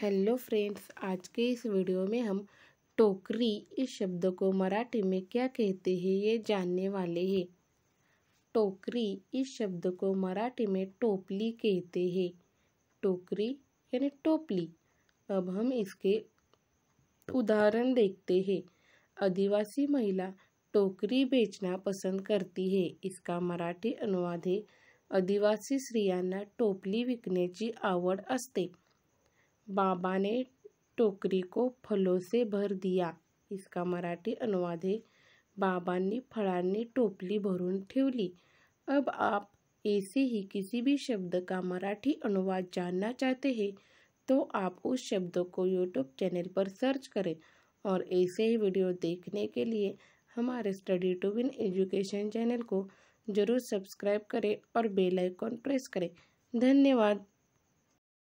hello friends आज के इस वीडियो में हम टोकरी इस शब्द को मराठी में क्या कहते हैं ये जानने वाले हैं टोकरी इस शब्द को मराठी में टोपली कहते हैं टोकरी यानी टोपली अब हम इसके उदाहरण देखते हैं आदिवासी महिला टोकरी बेचना पसंद करती है इसका मराठी अनुवाद है आदिवासी स्त्रियांना टोपली की आवड असते बाबा ने टोकरी को फलों से भर दिया इसका मराठी अनुवाद है बाबा ने फलानी टोपली भरून ठेवली अब आप ऐसे ही किसी भी शब्द का मराठी अनुवाद जानना चाहते हैं तो आप उस शब्द को यूट्यूब चैनल पर सर्च करें और ऐसे ही वीडियो देखने के लिए हमारे study to win education channel को जरूर सब्सक्राइब करें और बेल आइकॉन प्रेस करें धन्यवाद